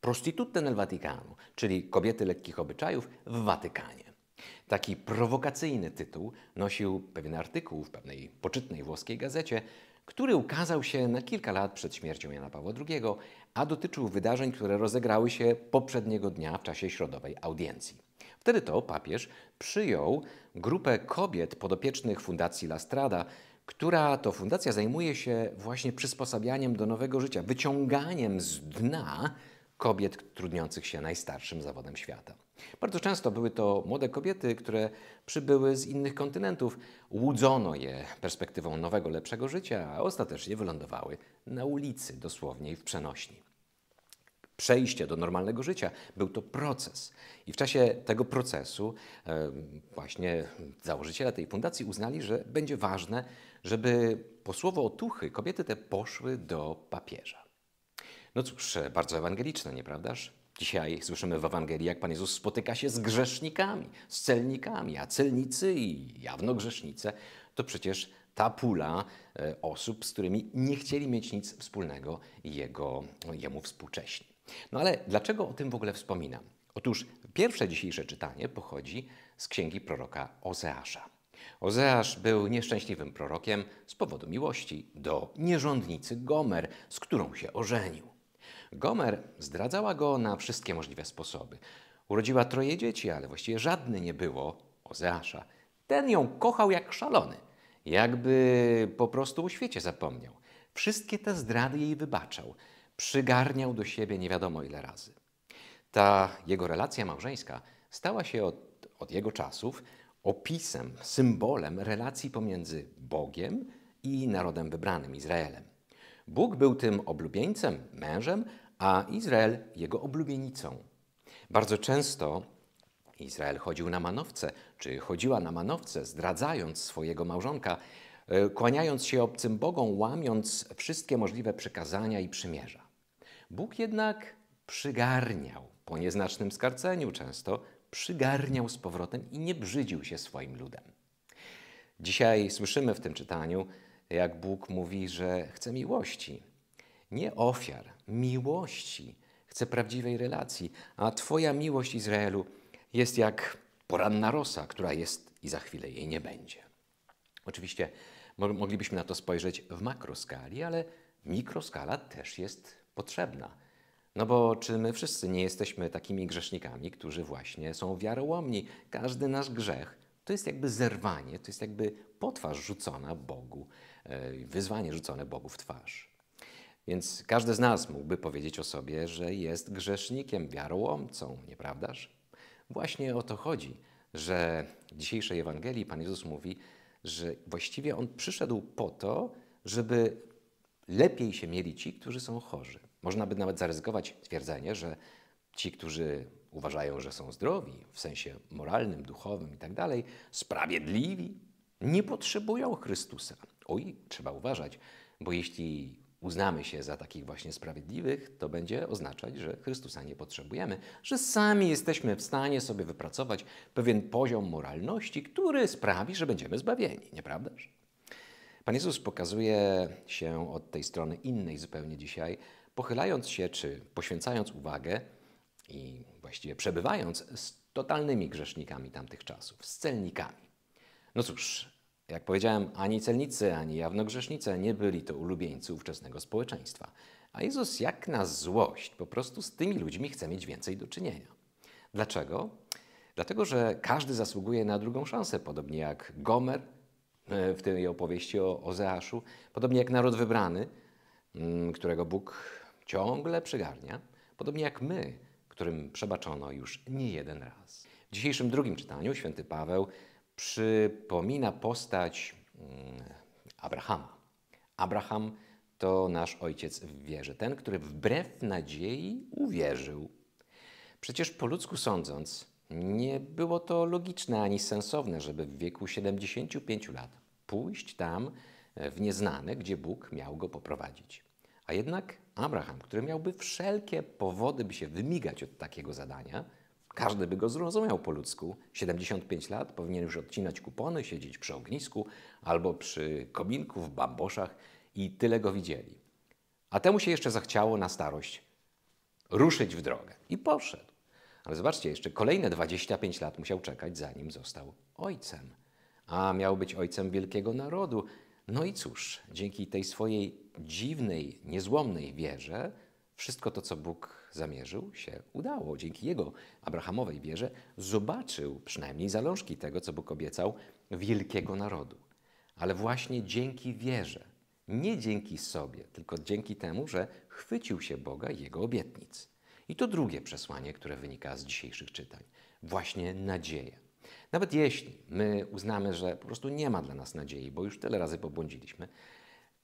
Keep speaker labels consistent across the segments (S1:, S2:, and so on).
S1: Prostitutę nel Watykanu, czyli kobiety lekkich obyczajów w Watykanie. Taki prowokacyjny tytuł nosił pewien artykuł w pewnej poczytnej włoskiej gazecie, który ukazał się na kilka lat przed śmiercią Jana Pawła II, a dotyczył wydarzeń, które rozegrały się poprzedniego dnia w czasie środowej audiencji. Wtedy to papież przyjął grupę kobiet podopiecznych Fundacji La Strada, która to fundacja zajmuje się właśnie przysposabianiem do nowego życia, wyciąganiem z dna kobiet trudniących się najstarszym zawodem świata. Bardzo często były to młode kobiety, które przybyły z innych kontynentów, łudzono je perspektywą nowego, lepszego życia, a ostatecznie wylądowały na ulicy, dosłownie w przenośni. Przejście do normalnego życia był to proces. I w czasie tego procesu właśnie założyciele tej fundacji uznali, że będzie ważne, żeby po słowo otuchy kobiety te poszły do papieża. No cóż, e, bardzo ewangeliczne, nieprawdaż? Dzisiaj słyszymy w Ewangelii, jak Pan Jezus spotyka się z grzesznikami, z celnikami, a celnicy i jawno grzesznice to przecież ta pula e, osób, z którymi nie chcieli mieć nic wspólnego jego, jemu współcześni. No ale dlaczego o tym w ogóle wspominam? Otóż pierwsze dzisiejsze czytanie pochodzi z księgi proroka Ozeasza. Ozeasz był nieszczęśliwym prorokiem z powodu miłości do nierządnicy Gomer, z którą się ożenił. Gomer zdradzała go na wszystkie możliwe sposoby. Urodziła troje dzieci, ale właściwie żadne nie było Ozeasza. Ten ją kochał jak szalony, jakby po prostu o świecie zapomniał. Wszystkie te zdrady jej wybaczał, przygarniał do siebie nie wiadomo ile razy. Ta jego relacja małżeńska stała się od, od jego czasów opisem, symbolem relacji pomiędzy Bogiem i narodem wybranym, Izraelem. Bóg był tym oblubieńcem, mężem, a Izrael jego oblubienicą. Bardzo często Izrael chodził na manowce, czy chodziła na manowce, zdradzając swojego małżonka, e, kłaniając się obcym bogom, łamiąc wszystkie możliwe przykazania i przymierza. Bóg jednak przygarniał, po nieznacznym skarceniu często, przygarniał z powrotem i nie brzydził się swoim ludem. Dzisiaj słyszymy w tym czytaniu, jak Bóg mówi, że chce miłości, nie ofiar, miłości, chce prawdziwej relacji, a Twoja miłość Izraelu jest jak poranna rosa, która jest i za chwilę jej nie będzie. Oczywiście moglibyśmy na to spojrzeć w makroskali, ale mikroskala też jest potrzebna. No bo czy my wszyscy nie jesteśmy takimi grzesznikami, którzy właśnie są wiarołomni? Każdy nasz grzech to jest jakby zerwanie, to jest jakby potwarz rzucona Bogu, e, wyzwanie rzucone Bogu w twarz. Więc każdy z nas mógłby powiedzieć o sobie, że jest grzesznikiem, wiarołomcą, nieprawdaż? Właśnie o to chodzi, że w dzisiejszej Ewangelii Pan Jezus mówi, że właściwie On przyszedł po to, żeby lepiej się mieli ci, którzy są chorzy. Można by nawet zaryzykować twierdzenie, że Ci, którzy uważają, że są zdrowi w sensie moralnym, duchowym itd., tak sprawiedliwi, nie potrzebują Chrystusa. Oj, trzeba uważać, bo jeśli uznamy się za takich właśnie sprawiedliwych, to będzie oznaczać, że Chrystusa nie potrzebujemy, że sami jesteśmy w stanie sobie wypracować pewien poziom moralności, który sprawi, że będziemy zbawieni, nieprawdaż? Pan Jezus pokazuje się od tej strony innej zupełnie dzisiaj, pochylając się czy poświęcając uwagę i właściwie przebywając z totalnymi grzesznikami tamtych czasów, z celnikami. No cóż, jak powiedziałem, ani celnicy, ani jawnogrzesznice nie byli to ulubieńcy ówczesnego społeczeństwa. A Jezus jak na złość po prostu z tymi ludźmi chce mieć więcej do czynienia. Dlaczego? Dlatego, że każdy zasługuje na drugą szansę, podobnie jak Gomer e, w tej opowieści o Ozeaszu, podobnie jak naród wybrany, mm, którego Bóg ciągle przygarnia, podobnie jak my, którym przebaczono już nie jeden raz. W dzisiejszym drugim czytaniu święty Paweł przypomina postać mm, Abrahama. Abraham to nasz ojciec w wierze, ten, który wbrew nadziei uwierzył. Przecież po ludzku sądząc, nie było to logiczne ani sensowne, żeby w wieku 75 lat pójść tam e, w nieznane, gdzie Bóg miał go poprowadzić. A jednak Abraham, który miałby wszelkie powody, by się wymigać od takiego zadania, każdy by go zrozumiał po ludzku. 75 lat powinien już odcinać kupony, siedzieć przy ognisku albo przy kominku w bamboszach i tyle go widzieli. A temu się jeszcze zachciało na starość ruszyć w drogę i poszedł. Ale zobaczcie, jeszcze kolejne 25 lat musiał czekać, zanim został ojcem. A miał być ojcem wielkiego narodu, no i cóż, dzięki tej swojej dziwnej, niezłomnej wierze, wszystko to, co Bóg zamierzył, się udało. Dzięki jego abrahamowej wierze zobaczył przynajmniej zalążki tego, co Bóg obiecał, wielkiego narodu. Ale właśnie dzięki wierze, nie dzięki sobie, tylko dzięki temu, że chwycił się Boga i jego obietnic. I to drugie przesłanie, które wynika z dzisiejszych czytań. Właśnie nadzieja. Nawet jeśli my uznamy, że po prostu nie ma dla nas nadziei, bo już tyle razy pobłądziliśmy,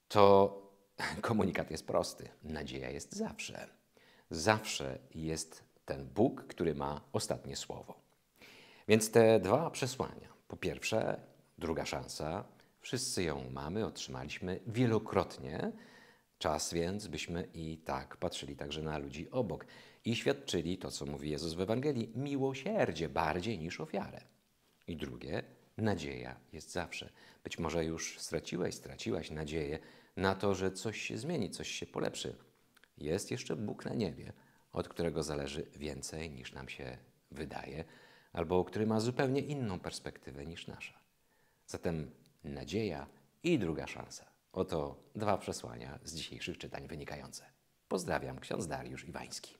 S1: to komunikat jest prosty. Nadzieja jest zawsze. Zawsze jest ten Bóg, który ma ostatnie słowo. Więc te dwa przesłania. Po pierwsze, druga szansa. Wszyscy ją mamy, otrzymaliśmy wielokrotnie. Czas więc, byśmy i tak patrzyli także na ludzi obok i świadczyli to, co mówi Jezus w Ewangelii, miłosierdzie bardziej niż ofiarę. I drugie, nadzieja jest zawsze. Być może już straciłeś, straciłaś nadzieję na to, że coś się zmieni, coś się polepszy. Jest jeszcze Bóg na niebie, od którego zależy więcej niż nam się wydaje, albo który ma zupełnie inną perspektywę niż nasza. Zatem nadzieja i druga szansa. Oto dwa przesłania z dzisiejszych czytań wynikające. Pozdrawiam, ksiądz Dariusz Iwański.